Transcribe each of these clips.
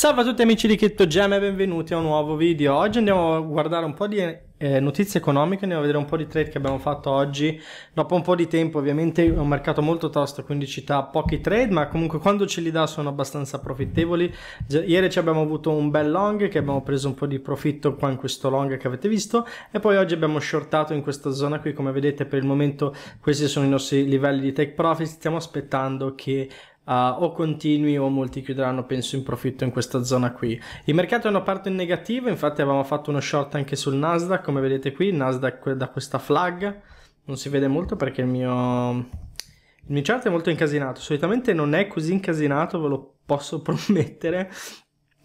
Salve a tutti amici di CryptoGem e benvenuti a un nuovo video. Oggi andiamo a guardare un po' di eh, notizie economiche, andiamo a vedere un po' di trade che abbiamo fatto oggi. Dopo un po' di tempo ovviamente è un mercato molto tosto, quindi ci dà pochi trade, ma comunque quando ce li dà sono abbastanza profittevoli. Ieri ci abbiamo avuto un bel long che abbiamo preso un po' di profitto qua in questo long che avete visto e poi oggi abbiamo shortato in questa zona qui, come vedete per il momento questi sono i nostri livelli di take profit, stiamo aspettando che Uh, o continui o molti chiuderanno penso in profitto in questa zona qui il mercato è una parte in negativo infatti avevamo fatto uno short anche sul Nasdaq come vedete qui il Nasdaq da questa flag non si vede molto perché il mio il mio chart è molto incasinato solitamente non è così incasinato ve lo posso promettere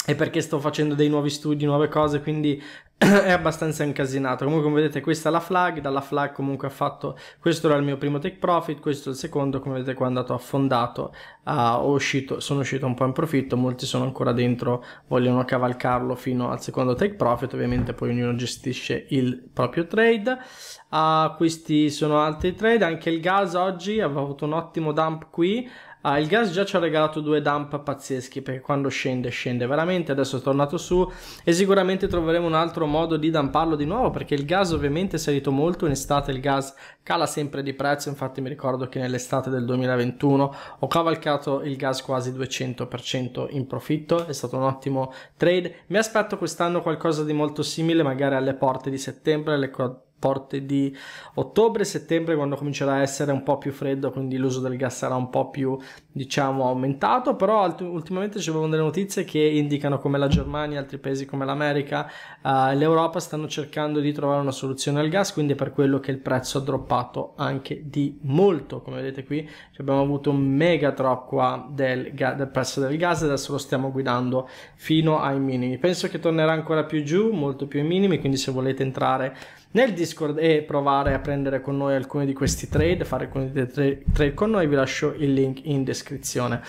è perché sto facendo dei nuovi studi, nuove cose, quindi è abbastanza incasinato. Comunque, come vedete, questa è la flag. Dalla flag, comunque, ha fatto questo era il mio primo take profit. Questo è il secondo. Come vedete, qua è andato affondato. Uh, uscito, sono uscito un po' in profitto. Molti sono ancora dentro, vogliono cavalcarlo fino al secondo take profit. Ovviamente, poi ognuno gestisce il proprio trade. Uh, questi sono altri trade. Anche il gas oggi aveva avuto un ottimo dump qui. Ah, il gas già ci ha regalato due dump pazzeschi perché quando scende scende veramente, adesso è tornato su e sicuramente troveremo un altro modo di damparlo di nuovo perché il gas ovviamente è salito molto, in estate il gas cala sempre di prezzo, infatti mi ricordo che nell'estate del 2021 ho cavalcato il gas quasi 200% in profitto, è stato un ottimo trade, mi aspetto quest'anno qualcosa di molto simile magari alle porte di settembre, alle porte di ottobre-settembre quando comincerà a essere un po' più freddo, quindi l'uso del gas sarà un po' più diciamo aumentato, però alt- ultimamente ci avevano delle notizie che indicano come la Germania, altri paesi come l'America ah, e uh, l'Europa stanno cercando di trovare una soluzione al gas, quindi è per quello che il prezzo ha droppato anche di molto, come vedete qui abbiamo avuto un mega drop qua del, ga- del prezzo del gas e adesso lo stiamo guidando fino ai minimi, penso che tornerà ancora più giù, molto più ai minimi, quindi se volete entrare nel Discord e provare a prendere con noi alcuni di questi trade, fare alcuni dei trade, con noi, vi lascio il link in descrizione.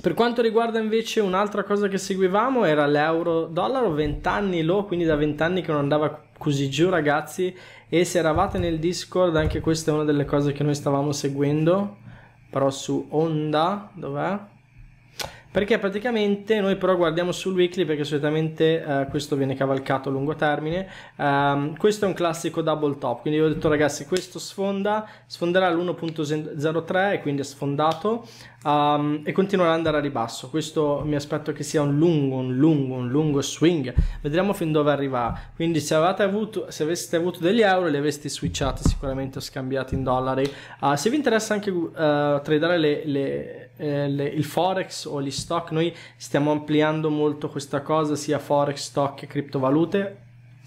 Per quanto riguarda invece un'altra cosa che seguivamo era l'euro-dollaro 20 anni low, quindi da 20 anni che non andava così giù ragazzi e se eravate nel Discord anche questa è una delle cose che noi stavamo seguendo, però su Onda, dov'è? perché praticamente noi però guardiamo sul weekly perché solitamente uh, questo viene cavalcato a lungo termine um, questo è un classico double top quindi io ho detto ragazzi questo sfonda sfonderà l'1.03 e quindi è sfondato um, e continuerà ad andare a ribasso questo mi aspetto che sia un lungo un lungo un lungo swing vedremo fin dove arriva quindi se, avuto, se aveste avuto degli euro li avreste switchati sicuramente o scambiati in dollari uh, se vi interessa anche uh, tradare le, le eh, le, il forex o gli stock, noi stiamo ampliando molto questa cosa, sia forex, stock che criptovalute,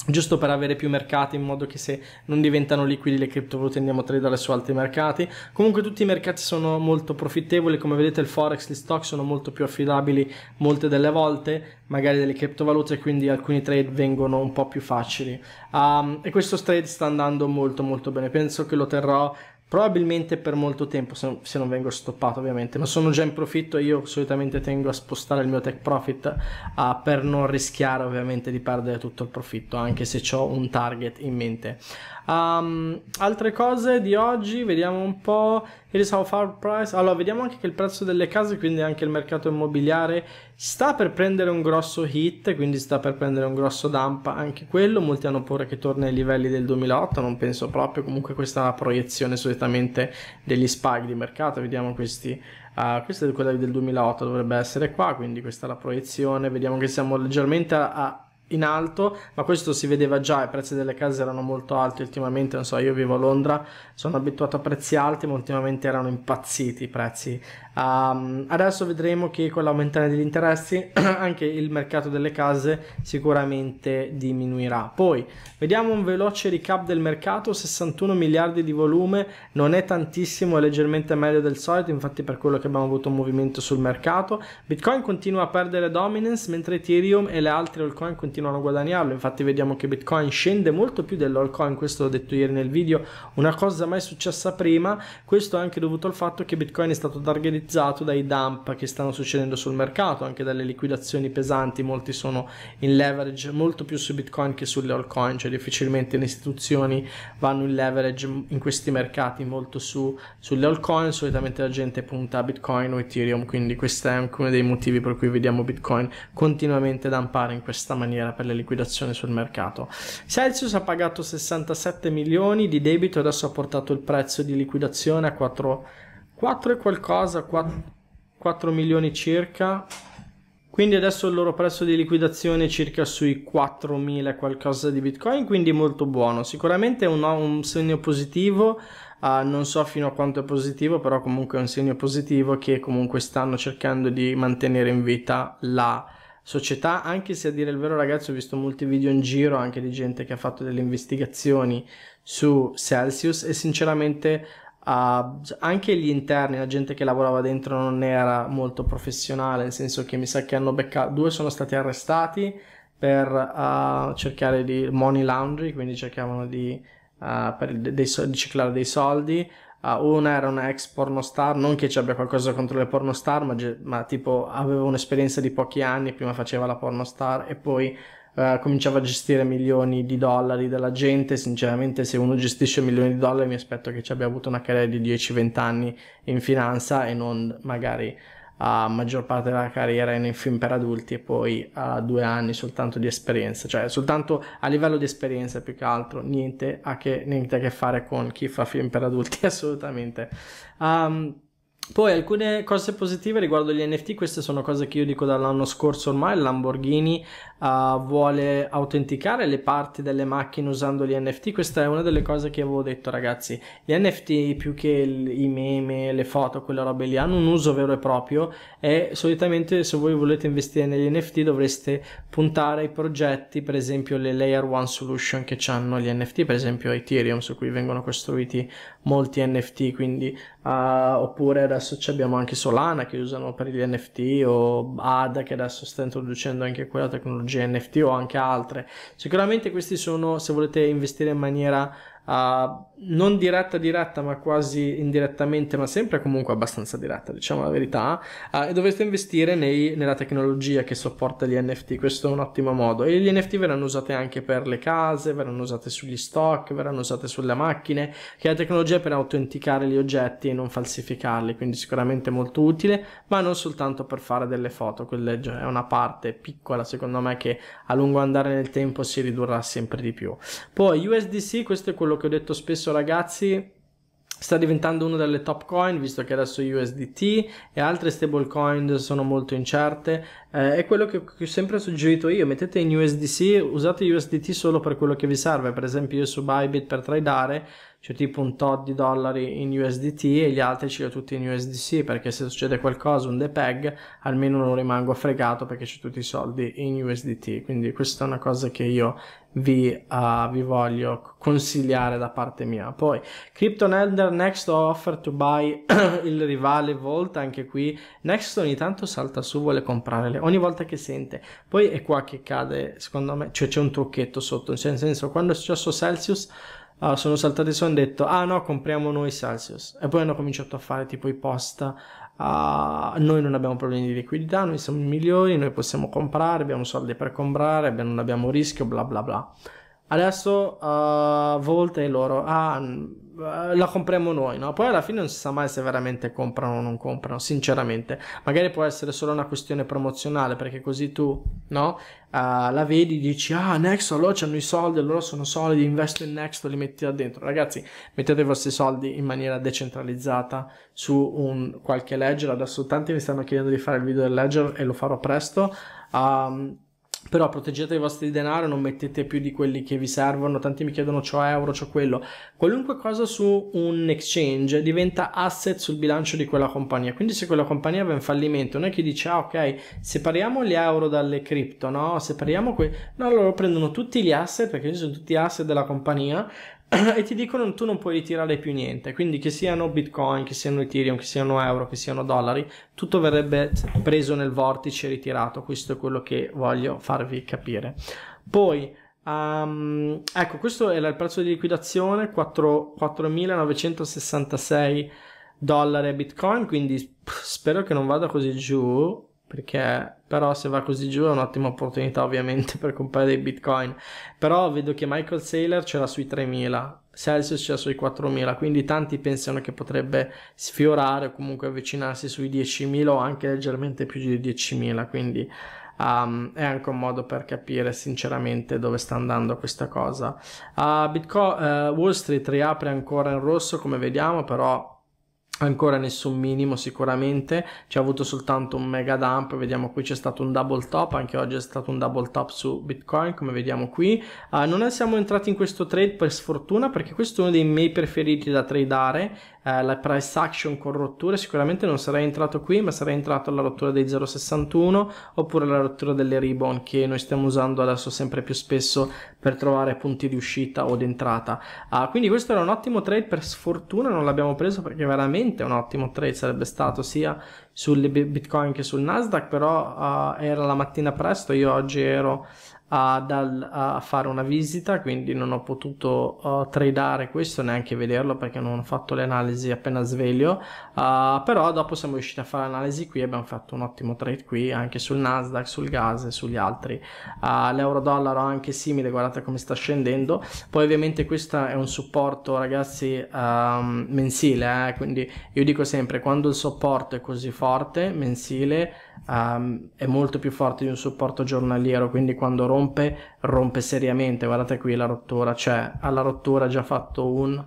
giusto per avere più mercati in modo che se non diventano liquidi le criptovalute andiamo a tradare su altri mercati comunque tutti i mercati sono molto profittevoli come vedete il forex, gli stock sono molto più affidabili molte delle volte magari delle criptovalute quindi alcuni trade vengono un po' più facili um, e questo trade sta andando molto molto bene penso che lo terrò probabilmente per molto tempo se non vengo stoppato ovviamente ma sono già in profitto io solitamente tengo a spostare il mio tech profit uh, per non rischiare ovviamente di perdere tutto il profitto anche se ho un target in mente Um, altre cose di oggi, vediamo un po'. Here's how far price. Allora, vediamo anche che il prezzo delle case, quindi anche il mercato immobiliare, sta per prendere un grosso hit, quindi sta per prendere un grosso dampa anche quello. Molti hanno paura che torni ai livelli del 2008, non penso proprio. Comunque, questa è la proiezione solitamente degli spike di mercato. Vediamo questi. Uh, questa è quella del 2008, dovrebbe essere qua, quindi questa è la proiezione. Vediamo che siamo leggermente a, a in alto, ma questo si vedeva già, i prezzi delle case erano molto alti ultimamente, non so, io vivo a Londra, sono abituato a prezzi alti, ma ultimamente erano impazziti i prezzi Um, adesso vedremo che con l'aumentare degli interessi anche il mercato delle case sicuramente diminuirà. Poi vediamo un veloce recap del mercato, 61 miliardi di volume, non è tantissimo, è leggermente meglio del solito, infatti per quello che abbiamo avuto un movimento sul mercato. Bitcoin continua a perdere dominance mentre Ethereum e le altre altcoin continuano a guadagnarlo, infatti vediamo che Bitcoin scende molto più dell'altcoin, questo l'ho detto ieri nel video, una cosa mai successa prima, questo è anche dovuto al fatto che Bitcoin è stato targettato utilizzato dai dump che stanno succedendo sul mercato, anche dalle liquidazioni pesanti, molti sono in leverage molto più su Bitcoin che sulle altcoin, cioè difficilmente le istituzioni vanno in leverage in questi mercati molto su, sulle altcoin, solitamente la gente punta a Bitcoin o Ethereum, quindi questo è anche uno dei motivi per cui vediamo Bitcoin continuamente dampare in questa maniera per le liquidazioni sul mercato. Celsius ha pagato 67 milioni di debito, adesso ha portato il prezzo di liquidazione a 4 4 e qualcosa, 4, 4 milioni circa. Quindi adesso il loro prezzo di liquidazione è circa sui 4.000 qualcosa di Bitcoin, quindi molto buono. Sicuramente è un, un segno positivo, uh, non so fino a quanto è positivo, però comunque è un segno positivo che comunque stanno cercando di mantenere in vita la società, anche se a dire il vero ragazzi ho visto molti video in giro anche di gente che ha fatto delle investigazioni su Celsius e sinceramente Uh, anche gli interni, la gente che lavorava dentro non era molto professionale, nel senso che mi sa che hanno beccato, due sono stati arrestati per uh, cercare di money laundry, quindi cercavano di, uh, dei, dei, riciclare dei soldi. una era una ex pornostar, non che ci abbia qualcosa contro le pornostar, ma, ma tipo aveva un'esperienza di pochi anni, prima faceva la pornostar e poi uh, cominciava a gestire milioni di dollari della gente. Sinceramente, se uno gestisce milioni di dollari, mi aspetto che ci abbia avuto una carriera di 10-20 anni in finanza e non magari a maggior parte della carriera in film per adulti e poi a due anni soltanto di esperienza, cioè soltanto a livello di esperienza più che altro, niente a che, niente a che fare con chi fa film per adulti assolutamente. Um, poi alcune cose positive riguardo gli NFT, queste sono cose che io dico dall'anno scorso ormai, Lamborghini uh, vuole autenticare le parti delle macchine usando gli NFT, questa è una delle cose che avevo detto ragazzi, gli NFT più che il, i meme, le foto, quelle robe lì hanno un uso vero e proprio e solitamente se voi volete investire negli NFT dovreste puntare ai progetti, per esempio le layer 1 solution che hanno gli NFT, per esempio Ethereum su cui vengono costruiti molti NFT, quindi uh, oppure adesso abbiamo anche Solana che usano per gli NFT o ADA che adesso sta introducendo anche quella tecnologia NFT o anche altre. Sicuramente questi sono, se volete investire in maniera uh, non diretta diretta ma quasi indirettamente ma sempre comunque abbastanza diretta diciamo la verità uh, e dovreste investire nei, nella tecnologia che supporta gli NFT questo è un ottimo modo e gli NFT verranno usati anche per le case verranno usate sugli stock verranno usate sulle macchine che è la tecnologia per autenticare gli oggetti e non falsificarli quindi sicuramente molto utile ma non soltanto per fare delle foto quella è una parte piccola secondo me che a lungo andare nel tempo si ridurrà sempre di più poi USDC questo è quello quello che ho detto spesso ragazzi, sta diventando una delle top coin visto che adesso USDT e altre stable coin sono molto incerte eh, è quello che, che ho sempre suggerito io, mettete in USDC, usate USDT solo per quello che vi serve, per esempio io su Bybit per tradare c'è tipo un tot di dollari in USDT e gli altri ce li ho tutti in USDC perché se succede qualcosa, un depeg, almeno non rimango fregato perché c'è tutti i soldi in USDT, quindi questa è una cosa che io vi, uh, vi voglio consigliare da parte mia. Poi, Krypton Elder Next offer to buy il rivale Volt, anche qui Next ogni tanto salta su, vuole comprare le rumore, ogni volta che sente. Poi è qua che cade, secondo me, cioè c'è un trucchetto sotto, nel senso quando è successo Celsius uh, sono saltati su e hanno detto ah no, compriamo noi Celsius e poi hanno cominciato a fare tipo i post uh, noi non abbiamo problemi di liquidità, noi siamo i migliori, noi possiamo comprare, abbiamo soldi per comprare, non abbiamo rischio, bla bla bla. Adesso uh, Volte loro, ah, eh, la compriamo noi, no? Poi alla fine non si sa mai se veramente comprano o non comprano, sinceramente. Magari può essere solo una questione promozionale, perché così tu, no? Uh, la vedi, dici, ah, Nexo, loro hanno i soldi, loro sono solidi, investo in Nexo, li metti là dentro. Ragazzi, mettete i vostri soldi in maniera decentralizzata su un qualche ledger. Adesso tanti mi stanno chiedendo di fare il video del ledger e lo farò presto. Um, però proteggete i vostri denari, non mettete più di quelli che vi servono, tanti mi chiedono c'ho euro, c'ho quello, qualunque cosa su un exchange diventa asset sul bilancio di quella compagnia, quindi se quella compagnia va in fallimento, non è che dice ah ok, separiamo gli euro dalle cripto, no, separiamo quei, no, loro prendono tutti gli asset, perché sono tutti asset della compagnia, e ti dicono tu non puoi ritirare più niente. Quindi che siano Bitcoin, che siano Ethereum, che siano euro, che siano dollari, tutto verrebbe preso nel vortice e ritirato. Questo è quello che voglio farvi capire. Poi, um, ecco, questo era il prezzo di liquidazione, 4, 4.966 dollari a Bitcoin, quindi pff, spero che non vada così giù perché però se va così giù è un'ottima opportunità ovviamente per comprare dei bitcoin però vedo che Michael Saylor c'era sui 3000 Celsius c'era sui 4000 quindi tanti pensano che potrebbe sfiorare o comunque avvicinarsi sui 10.000 o anche leggermente più di 10.000 quindi um, è anche un modo per capire sinceramente dove sta andando questa cosa uh, ah, Bitcoin, uh, eh, Wall Street riapre ancora in rosso come vediamo però ancora nessun minimo sicuramente c'è avuto soltanto un mega dump vediamo qui c'è stato un double top anche oggi è stato un double top su bitcoin come vediamo qui uh, non siamo entrati in questo trade per sfortuna perché questo è uno dei miei preferiti da tradare uh, la price action con rotture sicuramente non sarei entrato qui ma sarei entrato alla rottura dei 0.61 oppure alla rottura delle ribbon che noi stiamo usando adesso sempre più spesso per trovare punti di uscita o d'entrata. uh, ah, quindi questo era un ottimo trade per sfortuna non l'abbiamo preso perché veramente probabilmente un ottimo trade sarebbe stato sia sul Bitcoin che sul Nasdaq, però uh, era la mattina presto, io oggi ero a, dal, a, fare una visita, quindi non ho potuto uh, tradare questo, neanche vederlo perché non ho fatto le analisi appena sveglio, uh, però dopo siamo riusciti a fare l'analisi qui, abbiamo fatto un ottimo trade qui anche sul Nasdaq, sul gas e sugli altri. Uh, ah, L'euro dollaro anche simile, guardate come sta scendendo, poi ovviamente questo è un supporto ragazzi um, mensile, eh? quindi io dico sempre quando il supporto è così forte mensile um, è molto più forte di un supporto giornaliero, quindi quando rompe, rompe seriamente. Guardate qui la rottura, cioè alla rottura ha già fatto un,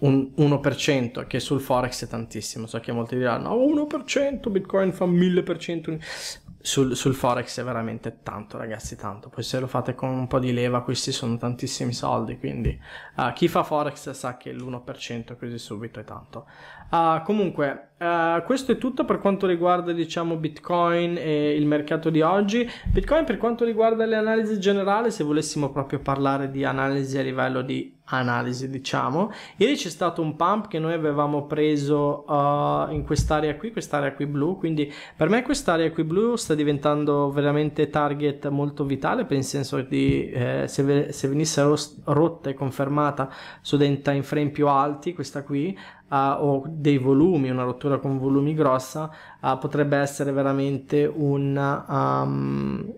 un 1%, che sul forex è tantissimo. So che molti diranno, oh, 1%, Bitcoin fa 1000%. Sul, sul, forex è veramente tanto ragazzi tanto poi se lo fate con un po' di leva questi sono tantissimi soldi quindi uh, chi fa forex sa che l'1% così subito è tanto Uh, comunque, uh, questo è tutto per quanto riguarda, diciamo, Bitcoin e il mercato di oggi. Bitcoin per quanto riguarda le analisi generali, se volessimo proprio parlare di analisi a livello di analisi, diciamo. Ieri c'è stato un pump che noi avevamo preso uh, in quest'area qui, quest'area qui blu, quindi per me quest'area qui blu sta diventando veramente target molto vitale, per il senso di eh, se, ve, se venisse rotta e confermata su dei time frame più alti, questa qui, uh, o dei volumi, una rottura con volumi grossa, uh, potrebbe essere veramente un, um,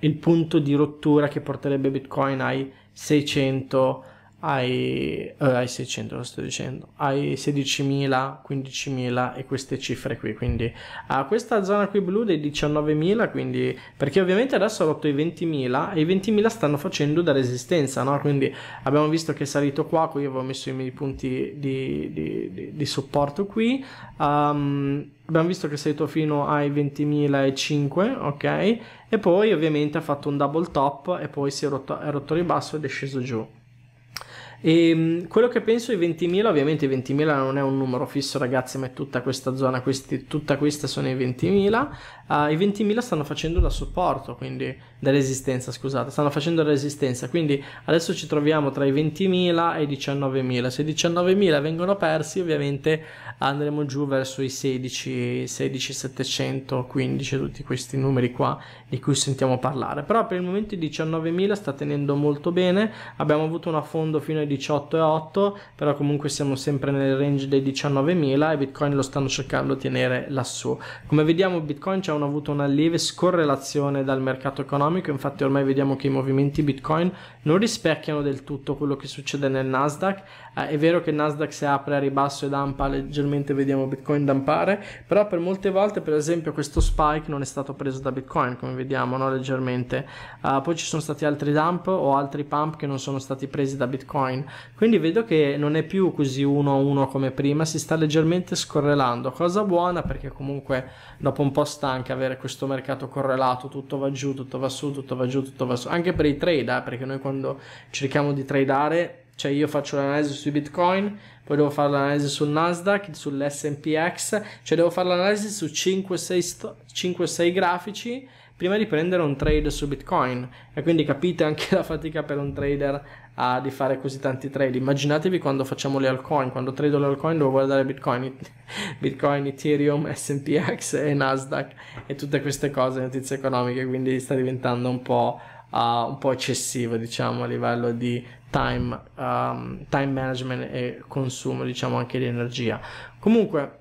il punto di rottura che porterebbe Bitcoin ai 600 ai, eh, ai 600 lo sto dicendo, ai 16.000, 15.000 e queste cifre qui, quindi a questa zona qui blu dei 19.000, quindi perché ovviamente adesso ha rotto i 20.000 e i 20.000 stanno facendo da resistenza, no? quindi abbiamo visto che è salito qua, qui avevo messo i miei punti di, di, di, di supporto qui, um, abbiamo visto che è salito fino ai 20.005, ok? E poi ovviamente ha fatto un double top e poi si è rotto, è rotto ribasso ed è sceso giù. E ehm, quello che penso i 20.000, ovviamente i 20.000 non è un numero fisso ragazzi, ma è tutta questa zona, questi, tutta questa sono i 20.000. Uh, ah, I 20.000 stanno facendo da supporto, quindi la resistenza, scusate, stanno facendo resistenza, quindi adesso ci troviamo tra i 20.000 e i 19.000, se i 19.000 vengono persi ovviamente andremo giù verso i 16, 16, 715, tutti questi numeri qua di cui sentiamo parlare, però per il momento i 19.000 sta tenendo molto bene, abbiamo avuto un affondo fino ai 18.8, però comunque siamo sempre nel range dei 19.000 e Bitcoin lo stanno cercando di tenere lassù. Come vediamo Bitcoin ci hanno avuto una lieve scorrelazione dal mercato economico, economico, infatti ormai vediamo che i movimenti Bitcoin non rispecchiano del tutto quello che succede nel Nasdaq, eh, è vero che il Nasdaq si apre a ribasso e dampa leggermente, vediamo Bitcoin dampare, però per molte volte per esempio questo spike non è stato preso da Bitcoin come vediamo no? leggermente, eh, poi ci sono stati altri dump o altri pump che non sono stati presi da Bitcoin, quindi vedo che non è più così uno a uno come prima, si sta leggermente scorrelando, cosa buona perché comunque dopo un po' stanca avere questo mercato correlato, tutto va giù, tutto va su su, tutto va giù, tutto va su. Anche per i trade, eh, perché noi quando cerchiamo di tradare, cioè io faccio l'analisi sui Bitcoin, poi devo fare l'analisi sul Nasdaq, sull'SPX, cioè devo fare l'analisi su 5-6 grafici prima di prendere un trade su Bitcoin e quindi capite anche la fatica per un trader a, di fare così tanti trade. Immaginatevi quando facciamo le altcoin, quando trado le altcoin devo guardare Bitcoin, Bitcoin Ethereum, SPX e Nasdaq e tutte queste cose, notizie economiche, quindi sta diventando un po', uh, un po eccessivo diciamo a livello di time, um, time management e consumo diciamo anche di energia. Comunque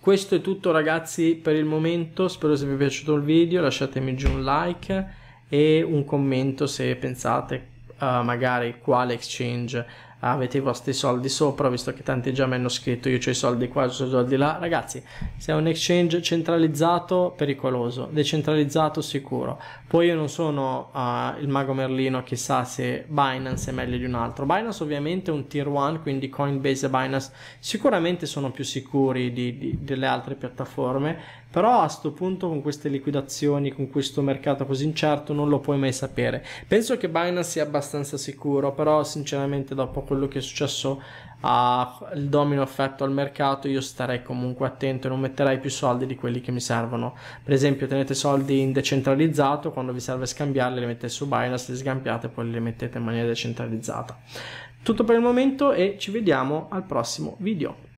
questo è tutto ragazzi per il momento spero se vi è piaciuto il video lasciatemi giù un like e un commento se pensate uh, magari quale exchange avete i vostri soldi sopra, visto che tanti già mi hanno scritto io ho i soldi qua, ho i soldi là, ragazzi, se è un exchange centralizzato pericoloso, decentralizzato sicuro. Poi io non sono uh, il mago Merlino, chissà se Binance è meglio di un altro. Binance ovviamente è un tier 1, quindi Coinbase e Binance sicuramente sono più sicuri di, di, delle altre piattaforme, però a questo punto con queste liquidazioni, con questo mercato così incerto non lo puoi mai sapere. Penso che Binance sia abbastanza sicuro, però sinceramente dopo quello che è successo al il domino effetto al mercato, io starei comunque attento e non metterei più soldi di quelli che mi servono. Per esempio, tenete soldi in decentralizzato, quando vi serve scambiarli, li mettete su Binance, li scambiate e poi li mettete in maniera decentralizzata. Tutto per il momento e ci vediamo al prossimo video.